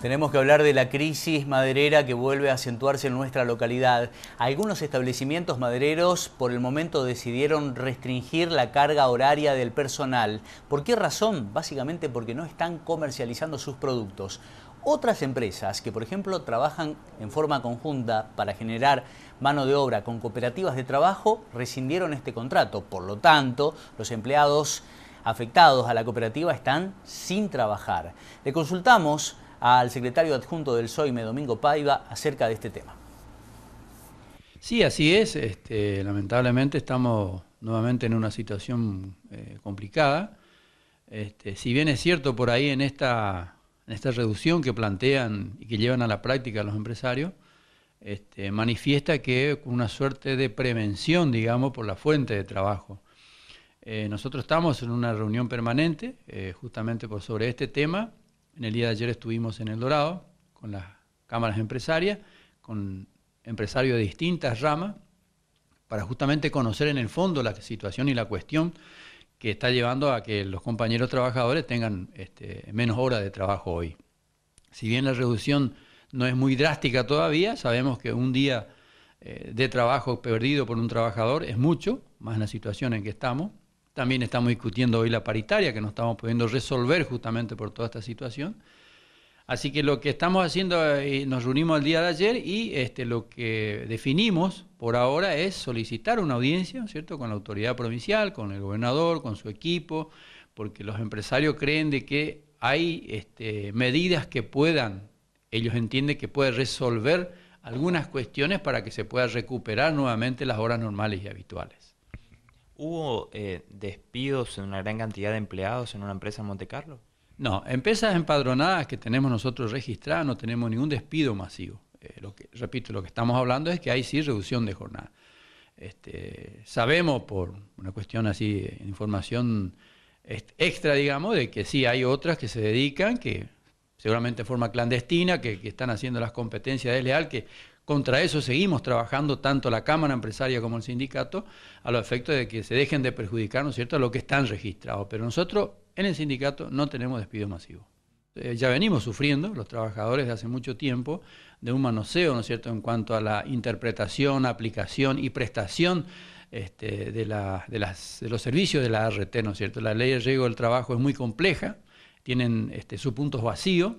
Tenemos que hablar de la crisis maderera que vuelve a acentuarse en nuestra localidad. Algunos establecimientos madereros por el momento decidieron restringir la carga horaria del personal. ¿Por qué razón? Básicamente porque no están comercializando sus productos. Otras empresas que, por ejemplo, trabajan en forma conjunta para generar mano de obra con cooperativas de trabajo, rescindieron este contrato. Por lo tanto, los empleados afectados a la cooperativa están sin trabajar. Le consultamos al secretario adjunto del SOIME, Domingo Paiva, acerca de este tema. Sí, así es. Este, lamentablemente estamos nuevamente en una situación eh, complicada. Este, si bien es cierto por ahí en esta, esta reducción que plantean y que llevan a la práctica los empresarios, este, manifiesta que una suerte de prevención, digamos, por la fuente de trabajo. Eh, nosotros estamos en una reunión permanente eh, justamente por sobre este tema en el día de ayer estuvimos en El Dorado con las cámaras empresarias, con empresarios de distintas ramas, para justamente conocer en el fondo la situación y la cuestión que está llevando a que los compañeros trabajadores tengan este, menos horas de trabajo hoy. Si bien la reducción no es muy drástica todavía, sabemos que un día eh, de trabajo perdido por un trabajador es mucho, más en la situación en que estamos, también estamos discutiendo hoy la paritaria, que no estamos pudiendo resolver justamente por toda esta situación. Así que lo que estamos haciendo, eh, nos reunimos el día de ayer y este, lo que definimos por ahora es solicitar una audiencia, ¿cierto?, con la autoridad provincial, con el gobernador, con su equipo, porque los empresarios creen de que hay este, medidas que puedan, ellos entienden que puede resolver algunas cuestiones para que se pueda recuperar nuevamente las horas normales y habituales. ¿Hubo eh, despidos en una gran cantidad de empleados en una empresa en Monte Carlo? No, empresas empadronadas que tenemos nosotros registradas no tenemos ningún despido masivo. Eh, lo que, repito, lo que estamos hablando es que hay sí reducción de jornada. Este, sabemos por una cuestión así, información extra, digamos, de que sí hay otras que se dedican, que seguramente de forma clandestina, que, están haciendo las competencias desleal, que contra eso seguimos trabajando tanto la Cámara Empresaria como el sindicato, a los efectos de que se dejen de perjudicar, ¿no es cierto?, a lo que están registrados. Pero nosotros en el sindicato no tenemos despido masivo. Eh, ya venimos sufriendo, los trabajadores de hace mucho tiempo, de un manoseo, ¿no es cierto?, en cuanto a la interpretación, aplicación y prestación este, de, de, las, de los servicios de la ART, ¿no es cierto? La ley de riesgo del trabajo es muy compleja, tienen este, su puntos vacíos,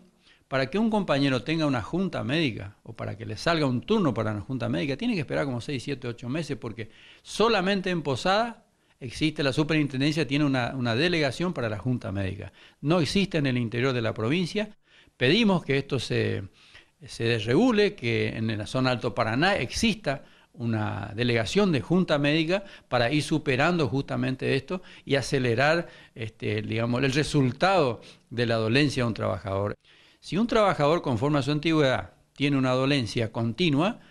para que un compañero tenga una junta médica o para que le salga un turno para una junta médica, tiene que esperar como 6, 7, 8 meses porque solamente en Posada existe la superintendencia, tiene una, delegación para la junta médica. No existe en el interior de la provincia. Pedimos que esto se, se desregule, que en la zona Alto Paraná exista una delegación de junta médica para ir superando justamente esto y acelerar este, digamos, el resultado de la dolencia de un trabajador. Si un trabajador conforme a su antigüedad tiene una dolencia continua,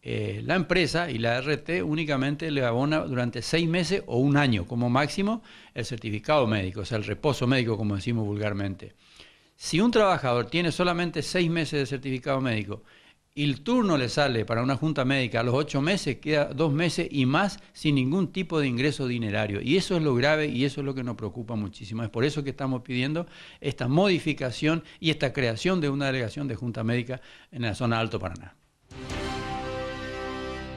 eh, la empresa y la RT únicamente le abona durante seis meses o un año como máximo el certificado médico, o sea, el reposo médico como decimos vulgarmente. Si un trabajador tiene solamente seis meses de certificado médico el turno le sale para una junta médica a los ocho meses, queda dos meses y más sin ningún tipo de ingreso dinerario. Y eso es lo grave y eso es lo que nos preocupa muchísimo. Es por eso que estamos pidiendo esta modificación y esta creación de una delegación de junta médica en la zona Alto Paraná.